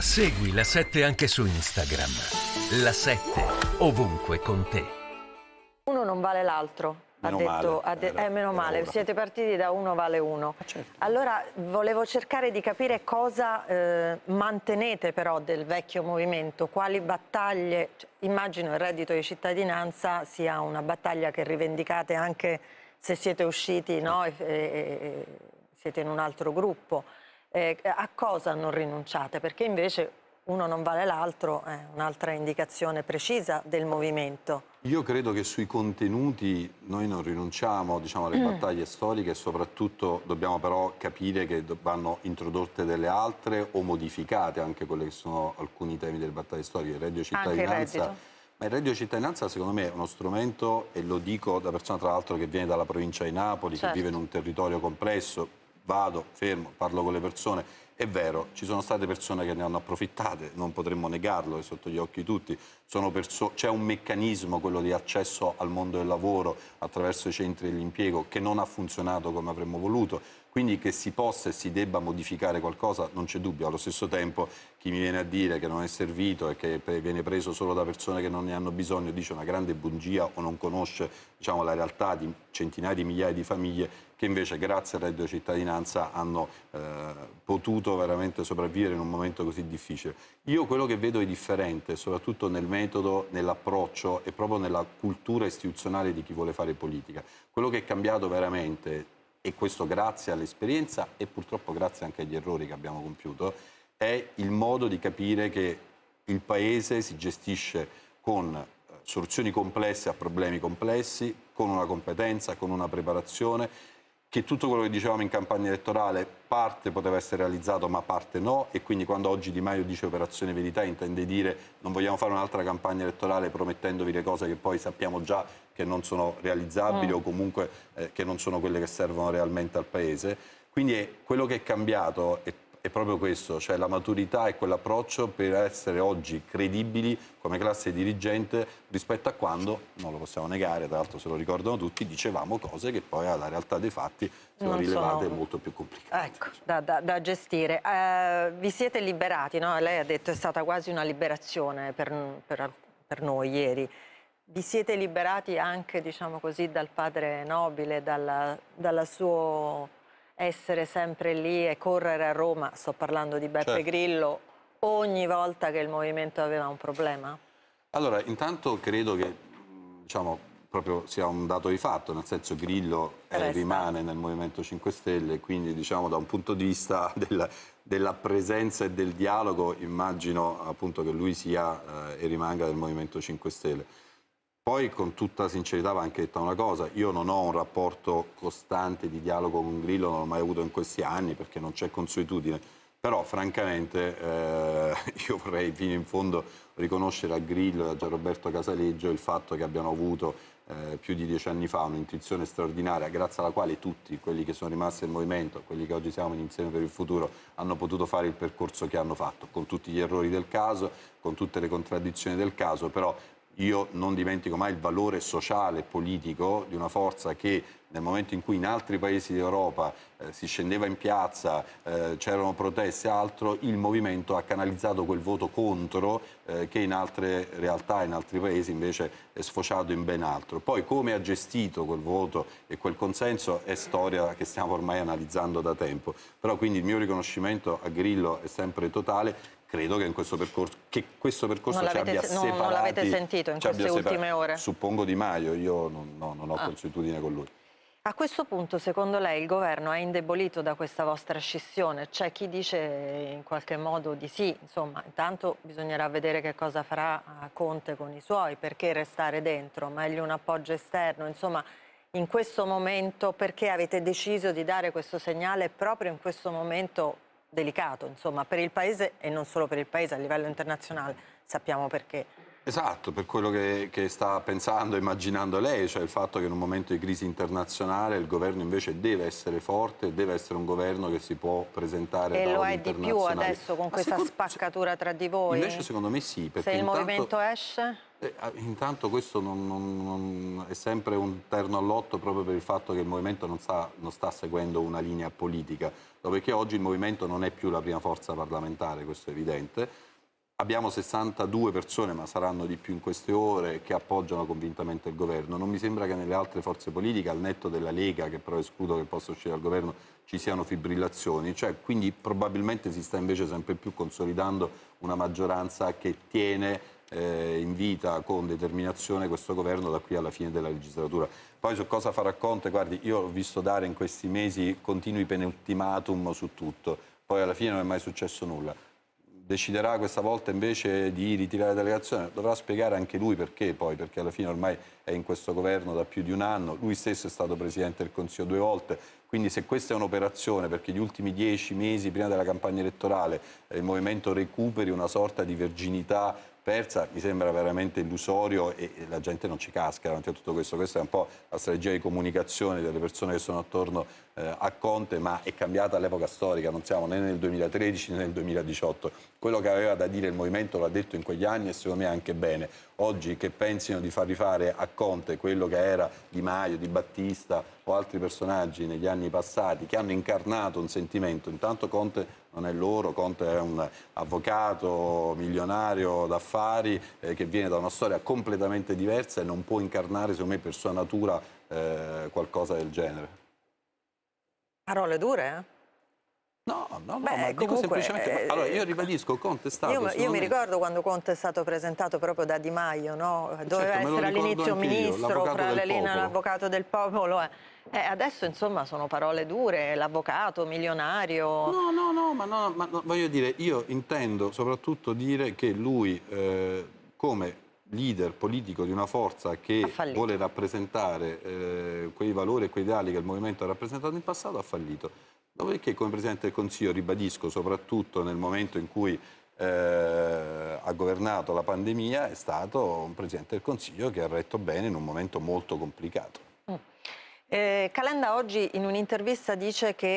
Segui la 7 anche su Instagram. La 7 ovunque con te. Uno non vale l'altro. Meno detto, male, ha de- era, eh, eh meno male, ora. siete partiti da uno vale uno. Ah, certo. Allora volevo cercare di capire cosa eh, mantenete però del vecchio movimento, quali battaglie, cioè, immagino il reddito di cittadinanza sia una battaglia che rivendicate anche se siete usciti no? e, e, e siete in un altro gruppo eh, a cosa non rinunciate? Perché invece uno non vale l'altro, è eh, un'altra indicazione precisa del movimento. Io credo che sui contenuti noi non rinunciamo diciamo, alle mm. battaglie storiche, soprattutto dobbiamo però capire che vanno introdotte delle altre o modificate anche quelle che sono alcuni temi delle battaglie storiche, il reddito cittadinanza. Ma il reddito cittadinanza secondo me è uno strumento, e lo dico da persona tra l'altro che viene dalla provincia di Napoli, certo. che vive in un territorio complesso, vado, fermo, parlo con le persone. È vero, ci sono state persone che ne hanno approfittate, non potremmo negarlo, è sotto gli occhi di tutti. C'è un meccanismo, quello di accesso al mondo del lavoro attraverso i centri dell'impiego, che non ha funzionato come avremmo voluto. Quindi che si possa e si debba modificare qualcosa non c'è dubbio. Allo stesso tempo chi mi viene a dire che non è servito e che viene preso solo da persone che non ne hanno bisogno dice una grande bugia o non conosce diciamo, la realtà di centinaia di migliaia di famiglie che invece grazie al reddito cittadinanza hanno eh, potuto veramente sopravvivere in un momento così difficile. Io quello che vedo è differente, soprattutto nel metodo, nell'approccio e proprio nella cultura istituzionale di chi vuole fare politica. Quello che è cambiato veramente e questo grazie all'esperienza e purtroppo grazie anche agli errori che abbiamo compiuto, è il modo di capire che il Paese si gestisce con eh, soluzioni complesse a problemi complessi, con una competenza, con una preparazione che tutto quello che dicevamo in campagna elettorale parte poteva essere realizzato ma parte no e quindi quando oggi Di Maio dice operazione verità intende dire non vogliamo fare un'altra campagna elettorale promettendovi le cose che poi sappiamo già che non sono realizzabili mm. o comunque eh, che non sono quelle che servono realmente al Paese. Quindi è, quello che è cambiato è è proprio questo, cioè la maturità e quell'approccio per essere oggi credibili come classe dirigente rispetto a quando, non lo possiamo negare, tra l'altro se lo ricordano tutti, dicevamo cose che poi alla realtà dei fatti sono non rilevate sono... molto più complicate. Ecco, da, da, da gestire. Eh, vi siete liberati, no? lei ha detto che è stata quasi una liberazione per, per, per noi ieri. Vi siete liberati anche, diciamo così, dal padre nobile, dalla, dal suo essere sempre lì e correre a Roma, sto parlando di Beppe certo. Grillo, ogni volta che il movimento aveva un problema? Allora, intanto credo che diciamo, proprio sia un dato di fatto, nel senso Grillo eh, rimane nel Movimento 5 Stelle, quindi diciamo, da un punto di vista del, della presenza e del dialogo immagino appunto, che lui sia eh, e rimanga del Movimento 5 Stelle. Poi con tutta sincerità va anche detta una cosa, io non ho un rapporto costante di dialogo con Grillo, non l'ho mai avuto in questi anni perché non c'è consuetudine, però francamente eh, io vorrei fino in fondo riconoscere a Grillo e a Gianroberto Casaleggio il fatto che abbiano avuto eh, più di dieci anni fa un'intuizione straordinaria grazie alla quale tutti quelli che sono rimasti nel movimento, quelli che oggi siamo in Insieme per il Futuro, hanno potuto fare il percorso che hanno fatto, con tutti gli errori del caso, con tutte le contraddizioni del caso, però io non dimentico mai il valore sociale e politico di una forza che nel momento in cui in altri paesi d'Europa eh, si scendeva in piazza, eh, c'erano proteste e altro, il movimento ha canalizzato quel voto contro eh, che in altre realtà, in altri paesi invece è sfociato in ben altro. Poi come ha gestito quel voto e quel consenso è storia che stiamo ormai analizzando da tempo. Però quindi il mio riconoscimento a Grillo è sempre totale credo che, in questo, percorso, che questo percorso ci abbia se, separati. Non l'avete sentito in queste ultime ore? Suppongo Di Maio, io non, no, non ho ah. consuetudine con lui. A questo punto, secondo lei, il governo è indebolito da questa vostra scissione? C'è chi dice in qualche modo di sì, insomma, intanto bisognerà vedere che cosa farà Conte con i suoi, perché restare dentro, meglio un appoggio esterno, insomma, in questo momento perché avete deciso di dare questo segnale proprio in questo momento delicato insomma, per il Paese e non solo per il Paese, a livello internazionale sappiamo perché. Esatto, per quello che, che sta pensando e immaginando lei, cioè il fatto che in un momento di crisi internazionale il governo invece deve essere forte, deve essere un governo che si può presentare e lo è di più adesso con Ma questa secondo, spaccatura tra di voi? Invece secondo me sì. Se il intanto, movimento esce? Eh, ah, intanto questo non, non, non è sempre un terno all'otto proprio per il fatto che il movimento non sta, non sta seguendo una linea politica, dopodiché oggi il movimento non è più la prima forza parlamentare, questo è evidente, Abbiamo 62 persone, ma saranno di più in queste ore, che appoggiano convintamente il governo. Non mi sembra che nelle altre forze politiche, al netto della Lega, che però escludo che possa uscire dal governo, ci siano fibrillazioni. Cioè, quindi probabilmente si sta invece sempre più consolidando una maggioranza che tiene eh, in vita con determinazione questo governo da qui alla fine della legislatura. Poi su cosa farà Conte, guardi, io ho visto dare in questi mesi continui penultimatum su tutto, poi alla fine non è mai successo nulla deciderà questa volta invece di ritirare la delegazione, dovrà spiegare anche lui perché poi, perché alla fine ormai è in questo governo da più di un anno, lui stesso è stato Presidente del Consiglio due volte, quindi se questa è un'operazione, perché gli ultimi dieci mesi prima della campagna elettorale eh, il movimento recuperi una sorta di verginità persa mi sembra veramente illusorio e, e la gente non ci casca davanti a tutto questo. Questa è un po' la strategia di comunicazione delle persone che sono attorno eh, a Conte, ma è cambiata l'epoca storica, non siamo né nel 2013 né nel 2018. Quello che aveva da dire il movimento l'ha detto in quegli anni e secondo me anche bene. Oggi che pensino di far rifare a Conte quello che era Di Maio, Di Battista o altri personaggi negli anni passati che hanno incarnato un sentimento, intanto Conte non è loro, Conte è un avvocato milionario d'affari eh, che viene da una storia completamente diversa e non può incarnare, secondo me, per sua natura eh, qualcosa del genere. Parole dure, eh? No, no, no, Beh, ma dico comunque, semplicemente... Eh, allora, io eh, ribadisco, Conte è stato... Io, io mi me... ricordo quando Conte è stato presentato proprio da Di Maio, no? Eh, Doveva certo, essere all'inizio ministro, fra l'avvocato del popolo. Eh. Eh, adesso insomma sono parole dure, l'avvocato, milionario. No, no, no, ma, no, ma no, voglio dire, io intendo soprattutto dire che lui eh, come leader politico di una forza che vuole rappresentare eh, quei valori e quei ideali che il movimento ha rappresentato in passato ha fallito. Dopodiché come Presidente del Consiglio ribadisco soprattutto nel momento in cui eh, ha governato la pandemia è stato un Presidente del Consiglio che ha retto bene in un momento molto complicato. Eh, Calenda oggi in un'intervista dice che